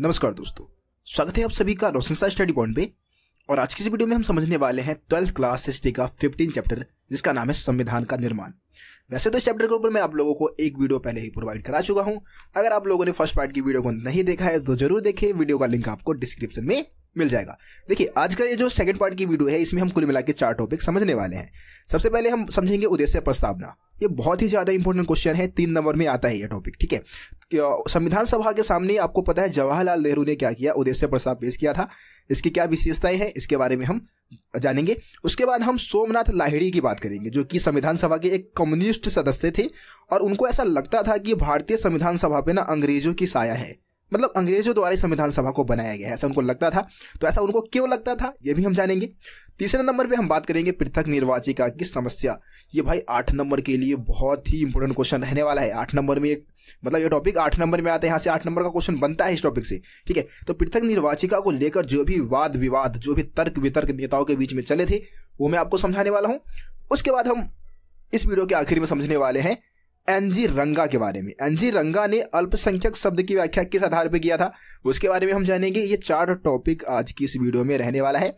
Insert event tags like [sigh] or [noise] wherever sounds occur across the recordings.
नमस्कार दोस्तों स्वागत है आप सभी का रोशन सा स्टडी पॉइंट पे और आज की इस वीडियो में हम समझने वाले हैं ट्वेल्थ क्लास हिस्ट्री का फिफ्टीन चैप्टर जिसका नाम है संविधान का निर्माण वैसे तो इस चैप्टर के ऊपर मैं आप लोगों को एक वीडियो पहले ही प्रोवाइड करा चुका हूँ अगर आप लोगों ने फर्स्ट पार्ट की वीडियो को नहीं देखा है तो जरूर देखें वीडियो का लिंक आपको डिस्क्रिप्शन में मिल जाएगा देखिए आज का ये जो सेकंड पार्ट की वीडियो है इसमें हम कुल मिला के चार टॉपिक समझने वाले हैं सबसे पहले हम समझेंगे उद्देश्य प्रस्तावना ये बहुत ही ज़्यादा इंपॉर्टेंट क्वेश्चन है तीन नंबर में आता है ये टॉपिक ठीक है संविधान सभा के सामने आपको पता है जवाहरलाल नेहरू ने क्या किया उद्देश्य प्रस्ताव पेश किया था इसकी क्या विशेषताएं हैं इसके बारे में हम जानेंगे उसके बाद हम सोमनाथ लाहिड़ी की बात करेंगे जो कि संविधान सभा के एक कम्युनिस्ट सदस्य थे और उनको ऐसा लगता था कि भारतीय संविधान सभा पे ना अंग्रेजों की साया है मतलब अंग्रेजों द्वारा संविधान सभा को बनाया गया है ऐसा उनको लगता था तो ऐसा उनको क्यों लगता था ये भी हम जानेंगे तीसरे नंबर पे हम बात करेंगे पृथक निर्वाचिका की समस्या ये भाई आठ नंबर के लिए बहुत ही इंपॉर्टेंट क्वेश्चन रहने वाला है आठ नंबर में एक मतलब ये टॉपिक आठ नंबर में आता है यहाँ से आठ नंबर का क्वेश्चन बनता है इस टॉपिक से ठीक है तो पृथक निर्वाचिका को लेकर जो भी वाद विवाद जो भी तर्क वितर्क नेताओं के बीच में चले थे वो मैं आपको समझाने वाला हूँ उसके बाद हम इस वीडियो के आखिर में समझने वाले हैं एनजी रंगा के बारे में एनजी रंगा ने अल्पसंख्यक शब्द की व्याख्या किस आधार पर किया था उसके बारे में हम जानेंगे ये चार टॉपिक आज की इस वीडियो में रहने वाला है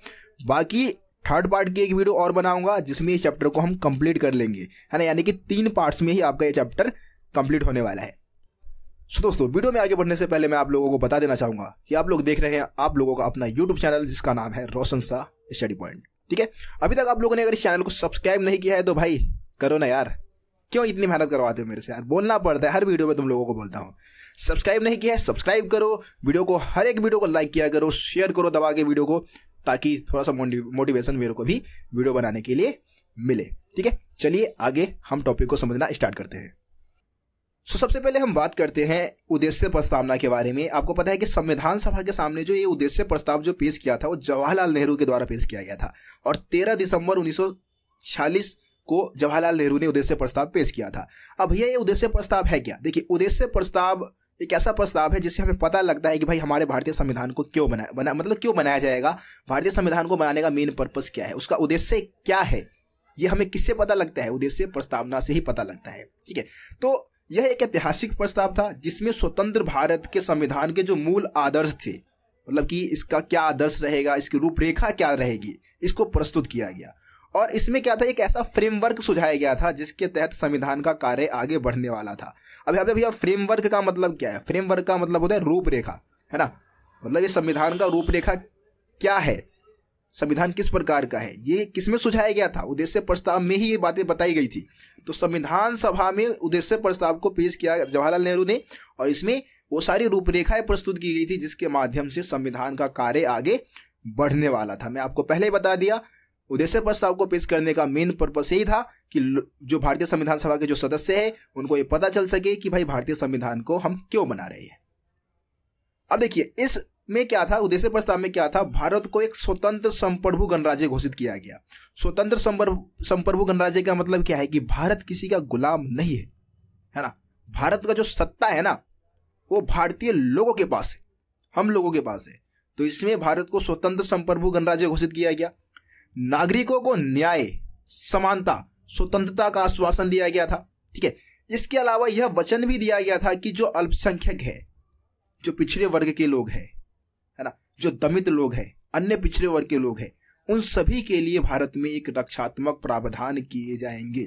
बाकी थर्ड पार्ट की एक वीडियो और बनाऊंगा जिसमें इस चैप्टर को हम कंप्लीट कर लेंगे है ना यानी कि तीन पार्ट्स में ही आपका ये चैप्टर कंप्लीट होने वाला है सो दोस्तों वीडियो में आगे बढ़ने से पहले मैं आप लोगों को बता देना चाहूंगा कि आप लोग देख रहे हैं आप लोगों का अपना यूट्यूब चैनल जिसका नाम है रोशन शाह स्टडी पॉइंट ठीक है अभी तक आप लोगों ने अगर इस चैनल को सब्सक्राइब नहीं किया है तो भाई करो ना यार क्यों इतनी मेहनत करवाते हो मेरे से यार बोलना पड़ता है हर वीडियो में तुम लोगों को बोलता हूँ सब्सक्राइब नहीं किया है सब्सक्राइब करो वीडियो को हर एक वीडियो को लाइक किया करो शेयर करो दबा के वीडियो को ताकि थोड़ा सा मोटिवेशन मेरे को भी वीडियो बनाने के लिए मिले ठीक है चलिए आगे हम टॉपिक को समझना स्टार्ट करते हैं सो so, सबसे पहले हम बात करते हैं उद्देश्य प्रस्तावना के बारे में आपको पता है कि संविधान सभा के सामने जो ये उद्देश्य प्रस्ताव जो पेश किया था वो जवाहरलाल नेहरू के द्वारा पेश किया गया था और 13 दिसंबर 1946 को जवाहरलाल नेहरू ने उद्देश्य प्रस्ताव पेश किया था अब भैया ये उद्देश्य प्रस्ताव है क्या देखिए उद्देश्य प्रस्ताव एक ऐसा प्रस्ताव है जिससे हमें पता लगता है कि भाई हमारे भारतीय संविधान को क्यों बनाया बना मतलब क्यों बनाया जाएगा भारतीय संविधान को बनाने का मेन पर्पज क्या है उसका उद्देश्य क्या है ये हमें किससे पता लगता है उद्देश्य प्रस्तावना से ही पता लगता है ठीक है तो यह एक ऐतिहासिक प्रस्ताव था जिसमें स्वतंत्र भारत के संविधान के जो मूल आदर्श थे मतलब कि इसका क्या आदर्श रहेगा इसकी रूपरेखा क्या रहेगी इसको प्रस्तुत किया गया और इसमें क्या था एक ऐसा फ्रेमवर्क सुझाया गया था जिसके तहत संविधान का कार्य आगे बढ़ने वाला था अब यहाँ पे भैया फ्रेमवर्क का मतलब क्या है फ्रेमवर्क का मतलब होता है रूपरेखा है ना मतलब ये संविधान का रूपरेखा क्या है संविधान किस प्रकार का है ये किसमें सुझाया गया था उद्देश्य प्रस्ताव में ही ये बातें बताई गई थी तो संविधान सभा में उद्देश्य प्रस्ताव को पेश किया जवाहरलाल नेहरू ने और इसमें वो सारी रूपरेखाएं प्रस्तुत की गई थी जिसके माध्यम से संविधान का कार्य आगे बढ़ने वाला था मैं आपको पहले ही बता दिया उद्देश्य प्रस्ताव को पेश करने का मेन पर्पस यही था कि जो भारतीय संविधान सभा के जो सदस्य है उनको ये पता चल सके कि भाई भारतीय संविधान को हम क्यों बना रहे हैं अब देखिए इस में क्या था उद्देश्य प्रस्ताव में क्या था भारत को एक स्वतंत्र संप्रभु गणराज्य घोषित किया गया स्वतंत्र संप्रभु गणराज्य का मतलब क्या है कि भारत किसी का गुलाम नहीं है है ना भारत का जो सत्ता है ना वो भारतीय लोगों के पास है हम लोगों के पास है तो इसमें भारत को स्वतंत्र संप्रभु गणराज्य घोषित किया गया नागरिकों को न्याय समानता स्वतंत्रता का आश्वासन दिया गया था ठीक है इसके अलावा यह वचन भी दिया गया था कि जो अल्पसंख्यक है जो पिछड़े वर्ग के लोग हैं जो दमित लोग हैं अन्य पिछड़े वर्ग के लोग हैं उन सभी के लिए भारत में एक रक्षात्मक प्रावधान किए जाएंगे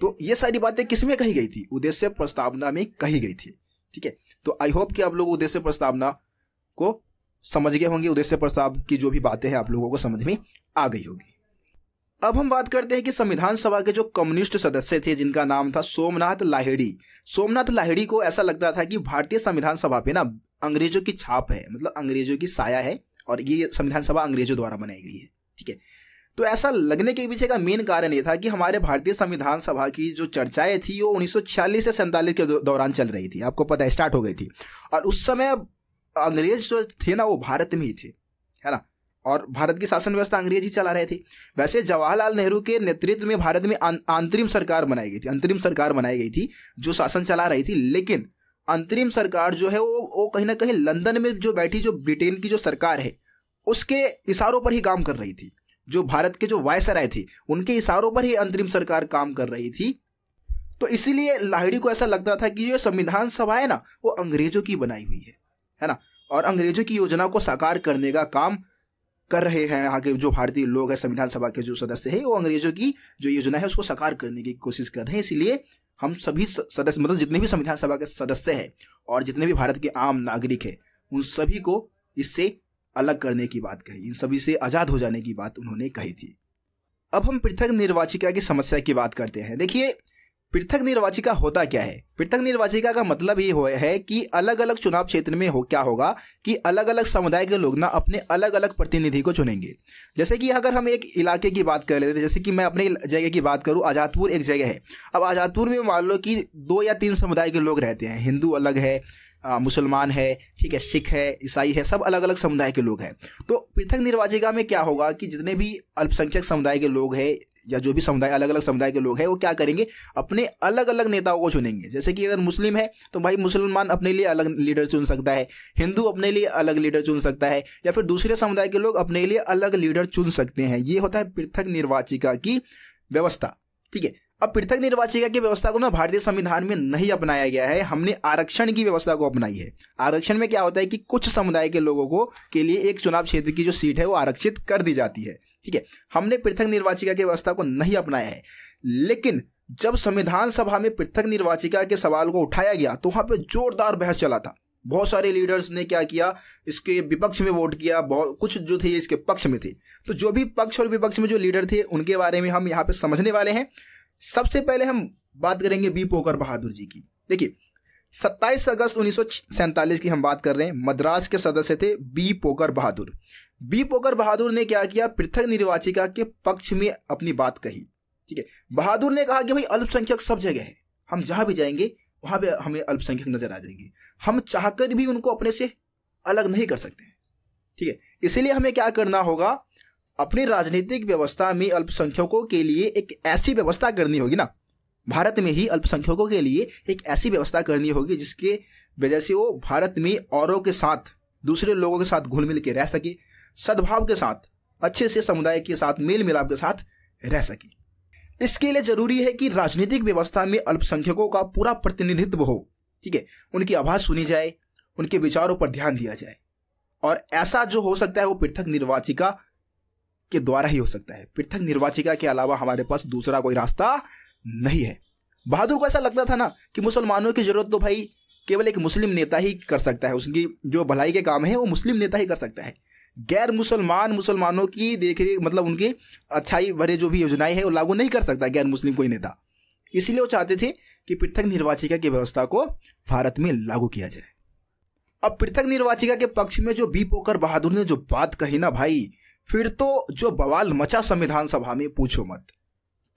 तो ये सारी बातें किसमें कही गई थी उद्देश्य प्रस्तावना में कही गई थी ठीक है तो आई होप कि आप लोग उद्देश्य प्रस्तावना को समझ गए होंगे उद्देश्य प्रस्ताव की जो भी बातें हैं आप लोगों को समझ में आ गई होगी अब हम बात करते हैं कि संविधान सभा के जो कम्युनिस्ट सदस्य थे जिनका नाम था सोमनाथ लाहिड़ी सोमनाथ लाहिड़ी को ऐसा लगता था कि भारतीय संविधान सभा पे ना अंग्रेजों की छाप है मतलब अंग्रेजों की साया है और ये संविधान सभा अंग्रेजों द्वारा बनाई गई है ठीक है तो ऐसा लगने के पीछे का मेन कारण ये था कि हमारे भारतीय संविधान सभा की जो चर्चाएं थी वो 1946 से सैंतालीस के दौरान चल रही थी आपको पता है स्टार्ट हो गई थी और उस समय अंग्रेज जो थे ना वो भारत में ही थे है ना और भारत की शासन व्यवस्था अंग्रेज ही चला रहे थे वैसे जवाहरलाल नेहरू के नेतृत्व में भारत में अंतरिम सरकार बनाई गई थी अंतरिम सरकार बनाई गई थी जो शासन चला रही थी लेकिन अंतरिम सरकार जो है वो वो कहीं ना कहीं लंदन में जो बैठी जो ब्रिटेन की जो सरकार है उसके इशारों पर ही काम कर रही थी जो भारत के जो वायसराय थे उनके इशारों पर ही अंतरिम सरकार काम कर रही थी तो इसीलिए लाहिड़ी को ऐसा लगता था कि ये संविधान सभा है ना वो अंग्रेजों की बनाई हुई है है ना और अंग्रेजों की योजना को साकार करने का काम कर रहे हैं यहाँ के जो भारतीय लोग हैं संविधान सभा के जो सदस्य हैं वो अंग्रेजों की जो योजना है उसको साकार करने की कोशिश कर रहे हैं इसीलिए हम सभी सदस्य मतलब जितने भी संविधान सभा के सदस्य हैं और जितने भी भारत के आम नागरिक हैं उन सभी को इससे अलग करने की बात कही इन सभी से आज़ाद हो जाने की बात उन्होंने कही थी अब हम पृथक निर्वाचिका की समस्या की बात करते हैं देखिए पृथक निर्वाचिका होता क्या है पृथक निर्वाचिका का मतलब ये है कि अलग अलग चुनाव क्षेत्र में हो क्या होगा कि अलग अलग समुदाय के लोग ना अपने अलग अलग प्रतिनिधि को चुनेंगे जैसे कि अगर हम एक इलाके की बात कर लेते हैं जैसे कि मैं अपने जगह की बात करूँ आज़ादपुर एक जगह है अब आज़ादपुर में मान लो कि दो या तीन समुदाय के लोग रहते हैं हिंदू अलग है मुसलमान है ठीक है सिख है ईसाई है सब अलग अलग समुदाय के लोग हैं तो पृथक निर्वाचिका में क्या होगा कि जितने भी अल्पसंख्यक समुदाय के लोग हैं या जो भी समुदाय अलग अलग समुदाय के लोग हैं वो क्या करेंगे अपने अलग अलग नेताओं को चुनेंगे जैसे कि अगर मुस्लिम है तो भाई मुसलमान अपने लिए अलग लीडर चुन सकता है हिंदू अपने लिए अलग लीडर चुन सकता है या फिर दूसरे समुदाय के लोग अपने लिए अलग लीडर चुन सकते हैं ये होता है पृथक निर्वाचिका की व्यवस्था ठीक है अब पृथक निर्वाचिका की व्यवस्था को ना भारतीय संविधान में नहीं अपनाया गया है हमने आरक्षण की व्यवस्था को अपनाई है आरक्षण में क्या होता है कि कुछ समुदाय के लोगों को के लिए एक चुनाव क्षेत्र की जो सीट है वो आरक्षित कर दी जाती है ठीक है हमने पृथक निर्वाचिका की व्यवस्था को नहीं अपनाया है लेकिन जब संविधान सभा में पृथक निर्वाचिका के सवाल को उठाया गया तो वहां पर जोरदार बहस चला था बहुत सारे लीडर्स ने क्या किया इसके विपक्ष में वोट किया बहुत कुछ जो थे इसके पक्ष में थे तो जो भी पक्ष और विपक्ष में जो लीडर थे उनके बारे में हम यहाँ पे समझने वाले हैं सबसे पहले हम बात करेंगे बी पोकर बहादुर जी की देखिए 27 अगस्त उन्नीस की हम बात कर रहे हैं मद्रास के सदस्य थे B poker Bahadur B poker Bahadur ने क्या किया पृथक निर्वाचिका के पक्ष में अपनी बात कही ठीक है बहादुर ने कहा कि भाई अल्पसंख्यक सब जगह है हम जहां भी जाएंगे वहां पे हमें अल्पसंख्यक नजर आ जाएंगे हम चाहकर भी उनको अपने से अलग नहीं कर सकते ठीक है इसीलिए हमें क्या करना होगा अपनी राजनीतिक व्यवस्था में अल्पसंख्यकों के लिए एक ऐसी व्यवस्था करनी होगी ना भारत में ही अल्पसंख्यकों के लिए एक ऐसी व्यवस्था करनी होगी जिसके वजह से वो भारत में औरों के साथ दूसरे लोगों के साथ घुल मिल के रह सके सद्भाव के साथ अच्छे से समुदाय के साथ मेल मिलाप के साथ रह सके इसके लिए जरूरी है कि राजनीतिक व्यवस्था में अल्पसंख्यकों का पूरा प्रतिनिधित्व हो ठीक है उनकी आवाज सुनी जाए उनके विचारों पर ध्यान दिया जाए और ऐसा जो हो सकता है वो पृथक निर्वाचिका के द्वारा ही हो सकता है पृथक निर्वाचिका के अलावा हमारे पास दूसरा कोई रास्ता नहीं है बहादुर को ऐसा लगता था ना कि मुसलमानों की जरूरत तो भाई केवल एक मुस्लिम नेता ही कर सकता है उसकी जो भलाई के काम है वो मुस्लिम नेता ही कर सकता है गैर मुसलमान मुसलमानों की देख मतलब उनकी अच्छाई भरे जो भी योजनाएं हैं वो लागू नहीं कर सकता गैर मुस्लिम कोई नेता इसलिए वो चाहते थे कि पृथक निर्वाचिका की व्यवस्था को भारत में लागू किया जाए अब पृथक निर्वाचिका के पक्ष में जो बी पोकर बहादुर ने जो बात कही ना भाई फिर तो जो बवाल मचा संविधान सभा में पूछो मत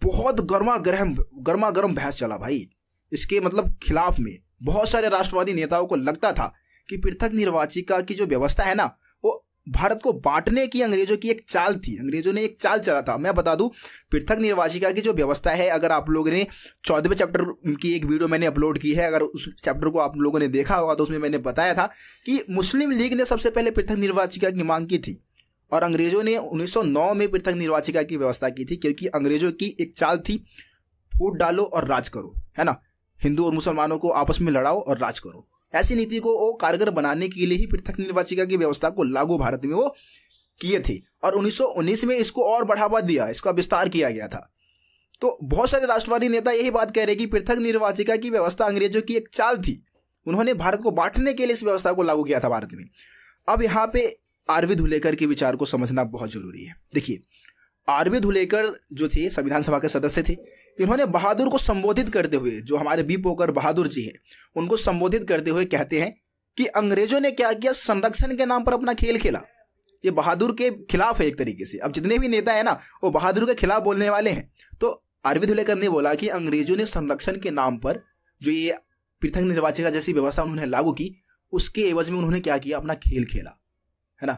बहुत गर्मा गर्म गर्मा गर्म बहस चला भाई इसके मतलब खिलाफ में बहुत सारे राष्ट्रवादी नेताओं को लगता था कि पृथक निर्वाचिका की जो व्यवस्था है ना वो भारत को बांटने की अंग्रेजों की एक चाल थी अंग्रेजों ने एक चाल चला था मैं बता दूं पृथक निर्वाचिका की जो व्यवस्था है अगर आप लोगों ने चौदहवें चैप्टर की एक वीडियो मैंने अपलोड की है अगर उस चैप्टर को आप लोगों ने देखा होगा तो उसमें मैंने बताया था कि मुस्लिम लीग ने सबसे पहले पृथक निर्वाचिका की मांग की थी और अंग्रेजों ने 1909 में पृथक निर्वाचिका की व्यवस्था की थी क्योंकि अंग्रेजों की एक चाल थी फूट डालो और राज करो है ना हिंदू और मुसलमानों को आपस में लड़ाओ और राज करो ऐसी नीति को वो कारगर बनाने के लिए ही पृथक निर्वाचिका की व्यवस्था को लागू भारत में वो किए थे और 1919 में इसको और बढ़ावा दिया इसका विस्तार किया गया था तो बहुत सारे राष्ट्रवादी नेता यही बात कह रहे कि पृथक निर्वाचिका की व्यवस्था अंग्रेजों की एक चाल थी उन्होंने भारत को बांटने के लिए इस व्यवस्था को लागू किया था भारत में अब यहाँ पे आरवी धुलेकर के विचार को समझना बहुत जरूरी है देखिए आरवी धुलेकर जो थे संविधान सभा के सदस्य थे इन्होंने बहादुर को संबोधित करते हुए जो हमारे बी पोकर बहादुर जी हैं उनको संबोधित करते हुए कहते हैं कि अंग्रेजों ने क्या किया संरक्षण के नाम पर अपना खेल खेला ये बहादुर के खिलाफ है एक तरीके से अब जितने भी नेता है ना वो बहादुर के खिलाफ बोलने वाले हैं तो अरविंद धुलेकर ने बोला कि अंग्रेजों ने संरक्षण के नाम पर जो ये पृथक निर्वाचिका जैसी व्यवस्था उन्होंने लागू की उसके एवज में उन्होंने क्या किया अपना खेल खेला है ना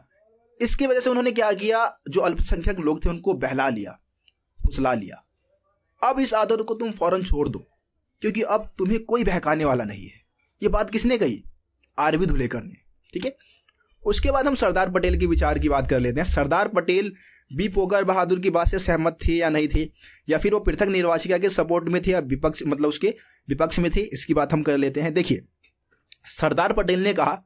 इसकी वजह से उन्होंने क्या किया जो अल्पसंख्यक लोग थे उनको बहला लिया फुसला लिया अब इस आदत को तुम फौरन छोड़ दो क्योंकि अब तुम्हें कोई बहकाने वाला नहीं है ये बात किसने कही आरवी धुलेकर ने ठीक है उसके बाद हम सरदार पटेल के विचार की बात कर लेते हैं सरदार पटेल बी पोकर बहादुर की बात से सहमत थे या नहीं थे या फिर वो पृथक निर्वाचिका के सपोर्ट में थे या विपक्ष मतलब उसके विपक्ष में थे इसकी बात हम कर लेते हैं देखिए सरदार पटेल ने कहा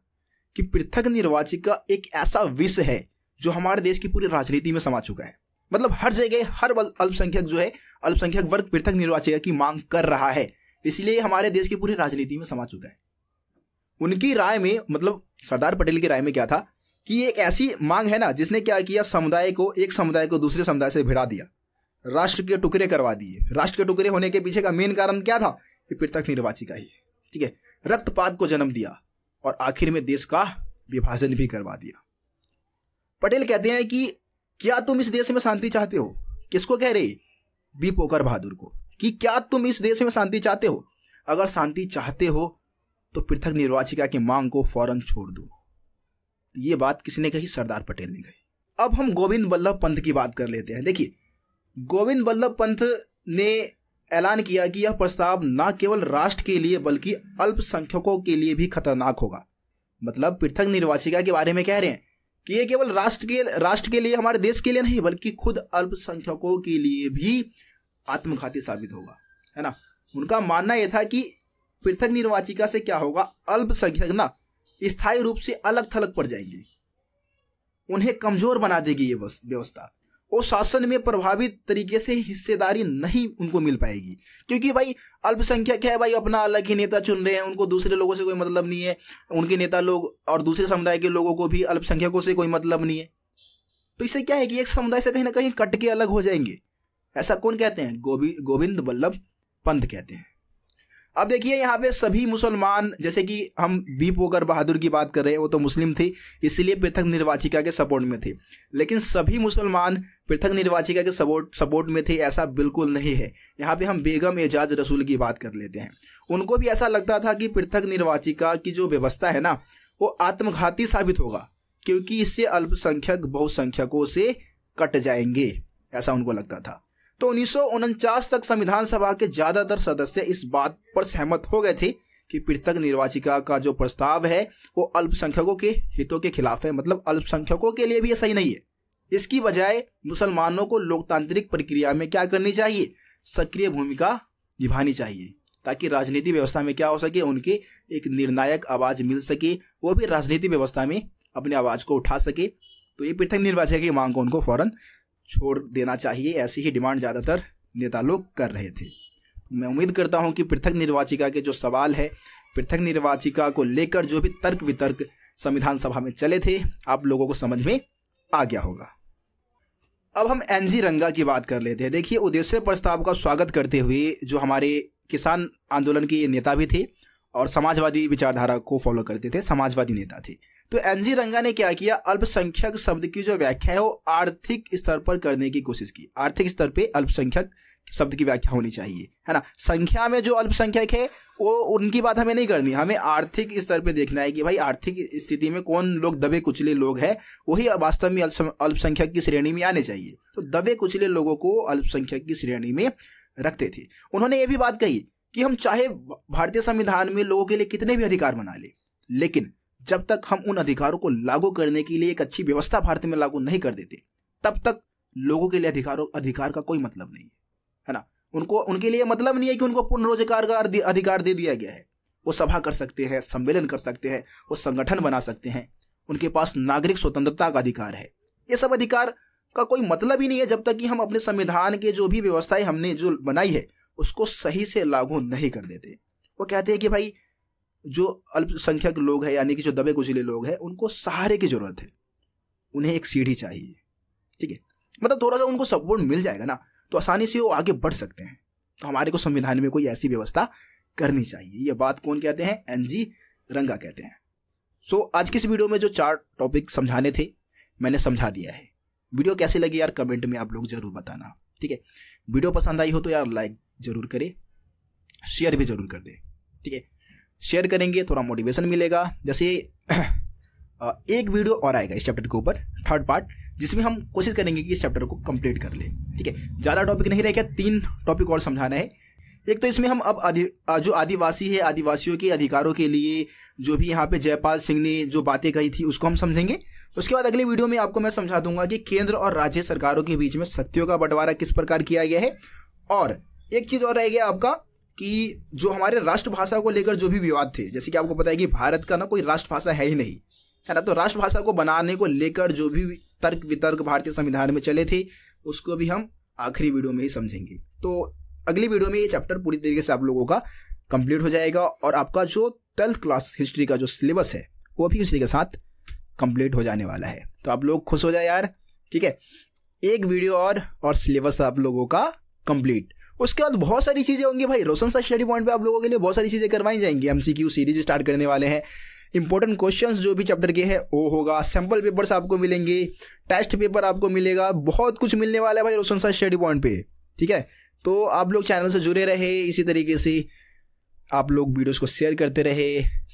कि पृथक निर्वाचिका एक ऐसा विष है जो हमारे देश की पूरी राजनीति में समा चुका है मतलब हर जगह हर अल्पसंख्यक जो है अल्पसंख्यक वर्ग पृथक निर्वाचिका की मांग कर रहा है इसलिए हमारे देश की पूरी राजनीति में समा चुका है उनकी राय में मतलब सरदार पटेल की राय में क्या था कि एक ऐसी मांग है ना जिसने क्या किया समुदाय को एक समुदाय को दूसरे समुदाय से भिड़ा दिया राष्ट्र के टुकड़े करवा दिए राष्ट्र के टुकड़े होने के पीछे का मेन कारण क्या था कि पृथक निर्वाचिका ही ठीक है रक्तपात को जन्म दिया और आखिर में देश का विभाजन भी करवा दिया पटेल कहते हैं कि क्या तुम इस देश में शांति चाहते हो किसको कह रहे बी पोकर बहादुर को कि क्या तुम इस देश में शांति चाहते हो अगर शांति चाहते हो तो पृथक निर्वाचिका की मांग को फौरन छोड़ दो ये बात किसने कही सरदार पटेल ने कही अब हम गोविंद वल्लभ पंत की बात कर लेते हैं देखिए गोविंद वल्लभ पंत ने ऐलान किया कि यह प्रस्ताव न केवल राष्ट्र के लिए बल्कि अल्पसंख्यकों के लिए भी खतरनाक होगा मतलब पृथक निर्वाचिका के बारे में कह रहे हैं कि यह केवल राष्ट्र के राष्ट्र के लिए हमारे देश के लिए नहीं बल्कि खुद अल्पसंख्यकों के लिए भी आत्मघाती साबित होगा है ना उनका मानना यह था कि पृथक निर्वाचिका से क्या होगा अल्पसंख्यक ना स्थायी रूप से अलग थलग पड़ जाएंगे उन्हें कमजोर बना देगी ये व्यवस्था और शासन में प्रभावी तरीके से हिस्सेदारी नहीं उनको मिल पाएगी क्योंकि भाई अल्पसंख्यक है भाई अपना अलग ही नेता चुन रहे हैं उनको दूसरे लोगों से कोई मतलब नहीं है उनके नेता लोग और दूसरे समुदाय के लोगों को भी अल्पसंख्यकों से कोई मतलब नहीं है तो इससे क्या है कि एक समुदाय से कहीं ना कहीं कट के अलग हो जाएंगे ऐसा कौन कहते हैं गोविंद वल्लभ पंत कहते हैं अब देखिए यहाँ पे सभी मुसलमान जैसे कि हम बी पोकर बहादुर की बात कर रहे हैं वो तो मुस्लिम थी इसलिए पृथक निर्वाचिका के सपोर्ट में थे लेकिन सभी मुसलमान पृथक निर्वाचिका के सपोर्ट सपोर्ट में थे ऐसा बिल्कुल नहीं है यहाँ पे हम बेगम एजाज रसूल की बात कर लेते हैं उनको भी ऐसा लगता था कि पृथक निर्वाचिका की जो व्यवस्था है ना वो आत्मघाती साबित होगा क्योंकि इससे अल्पसंख्यक बहुसंख्यकों से कट जाएंगे ऐसा उनको लगता था तो उन्नीस तक संविधान सभा के ज्यादातर सदस्य इस बात पर सहमत हो गए थे कि पृथक निर्वाचिका का जो प्रस्ताव है वो अल्पसंख्यकों के हितों के खिलाफ है मतलब अल्पसंख्यकों के लिए भी ये सही नहीं है इसकी बजाय मुसलमानों को लोकतांत्रिक प्रक्रिया में क्या करनी चाहिए सक्रिय भूमिका निभानी चाहिए ताकि राजनीति व्यवस्था में क्या हो सके उनके एक निर्णायक आवाज मिल सके वो भी राजनीति व्यवस्था में अपनी आवाज को उठा सके तो ये पृथक निर्वाचक की मांग को उनको फौरन छोड़ देना चाहिए ऐसी ही डिमांड ज़्यादातर नेता लोग कर रहे थे मैं उम्मीद करता हूं कि पृथक निर्वाचिका के जो सवाल है पृथक निर्वाचिका को लेकर जो भी तर्क वितर्क संविधान सभा में चले थे आप लोगों को समझ में आ गया होगा अब हम एन जी रंगा की बात कर लेते हैं देखिए उद्देश्य प्रस्ताव का स्वागत करते हुए जो हमारे किसान आंदोलन के नेता भी थे और समाजवादी विचारधारा को फॉलो करते थे समाजवादी नेता थे तो एनजी रंगा ने क्या किया अल्पसंख्यक शब्द की जो व्याख्या है वो आर्थिक स्तर पर करने की कोशिश की आर्थिक स्तर पे अल्पसंख्यक शब्द की व्याख्या होनी चाहिए है ना संख्या में जो अल्पसंख्यक है वो उनकी बात हमें नहीं करनी हमें आर्थिक स्तर पे देखना है कि भाई आर्थिक स्थिति में कौन लोग दबे कुचले लोग हैं वही वास्तव में अल्पसंख्यक की श्रेणी में आने चाहिए तो दबे कुचले लोगों को अल्पसंख्यक की श्रेणी में रखते थे उन्होंने ये भी बात कही कि हम चाहे भारतीय संविधान में लोगों के लिए कितने भी अधिकार बना लें लेकिन जब तक हम उन अधिकारों को लागू करने के लिए एक अच्छी व्यवस्था भारत में लागू नहीं कर देते तब तक लोगों के लिए अधिकारों अधिकार का कोई मतलब नहीं है है ना उनको उनके लिए मतलब नहीं है कि उनको पूर्ण रोजगार का अधिकार दे दिया गया है वो सभा कर सकते हैं सम्मेलन कर सकते हैं वो संगठन बना सकते हैं उनके पास नागरिक स्वतंत्रता का अधिकार है ये सब अधिकार का कोई मतलब ही नहीं है जब तक कि हम अपने संविधान के जो भी व्यवस्थाएं हमने जो बनाई है उसको सही से लागू नहीं कर देते वो कहते हैं कि भाई जो अल्पसंख्यक लोग हैं यानी कि जो दबे कुचले लोग हैं उनको सहारे की ज़रूरत है उन्हें एक सीढ़ी चाहिए ठीक है मतलब थोड़ा सा उनको सपोर्ट मिल जाएगा ना तो आसानी से वो आगे बढ़ सकते हैं तो हमारे को संविधान में कोई ऐसी व्यवस्था करनी चाहिए ये बात कौन कहते हैं एन जी रंगा कहते हैं सो so, आज की इस वीडियो में जो चार टॉपिक समझाने थे मैंने समझा दिया है वीडियो कैसी लगी यार कमेंट में आप लोग जरूर बताना ठीक है वीडियो पसंद आई हो तो यार लाइक जरूर करें शेयर भी जरूर कर दें ठीक है शेयर करेंगे थोड़ा मोटिवेशन मिलेगा जैसे [clears throat] एक वीडियो और आएगा इस चैप्टर के ऊपर थर्ड पार्ट जिसमें हम कोशिश करेंगे कि इस चैप्टर को कंप्लीट कर लें ठीक है ज़्यादा टॉपिक नहीं रहेगा तीन टॉपिक और समझाना है एक तो इसमें हम अब आदि जो आदिवासी है आदिवासियों के अधिकारों के लिए जो भी यहाँ पे जयपाल सिंह ने जो बातें कही थी उसको हम समझेंगे उसके बाद अगले वीडियो में आपको मैं समझा दूंगा कि केंद्र और राज्य सरकारों के बीच में शक्तियों का बंटवारा किस प्रकार किया गया है और एक चीज़ और रह गया आपका कि जो हमारे राष्ट्रभाषा को लेकर जो भी विवाद थे जैसे कि आपको पता है कि भारत का ना कोई राष्ट्रभाषा है ही नहीं है ना तो राष्ट्रभाषा को बनाने को लेकर जो भी तर्क वितर्क भारतीय संविधान में चले थे उसको भी हम आखिरी वीडियो में ही समझेंगे तो अगली वीडियो में ये चैप्टर पूरी तरीके से आप लोगों का कंप्लीट हो जाएगा और आपका जो ट्वेल्थ क्लास हिस्ट्री का जो सिलेबस है वो भी उसी के साथ कंप्लीट हो जाने वाला है तो आप लोग खुश हो जाए यार ठीक है एक वीडियो और और सिलेबस आप लोगों का कंप्लीट उसके बाद बहुत सारी चीज़ें होंगी भाई रोशन सा स्टडी पॉइंट पे आप लोगों के लिए बहुत सारी चीज़ें करवाई जाएंगी एम सीरीज स्टार्ट करने वाले हैं इंपॉर्टेंट क्वेश्चंस जो भी चैप्टर के हैं वो होगा सैम्पल पेपर्स आपको मिलेंगे टेस्ट पेपर आपको मिलेगा बहुत कुछ मिलने वाला है भाई रोशन सा स्टडी पॉइंट पे ठीक है तो आप लोग चैनल से जुड़े रहे इसी तरीके से आप लोग वीडियोस को शेयर करते रहे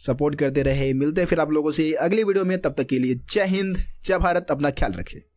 सपोर्ट करते रहे मिलते हैं फिर आप लोगों से अगली वीडियो में तब तक के लिए जय हिंद जय भारत अपना ख्याल रखें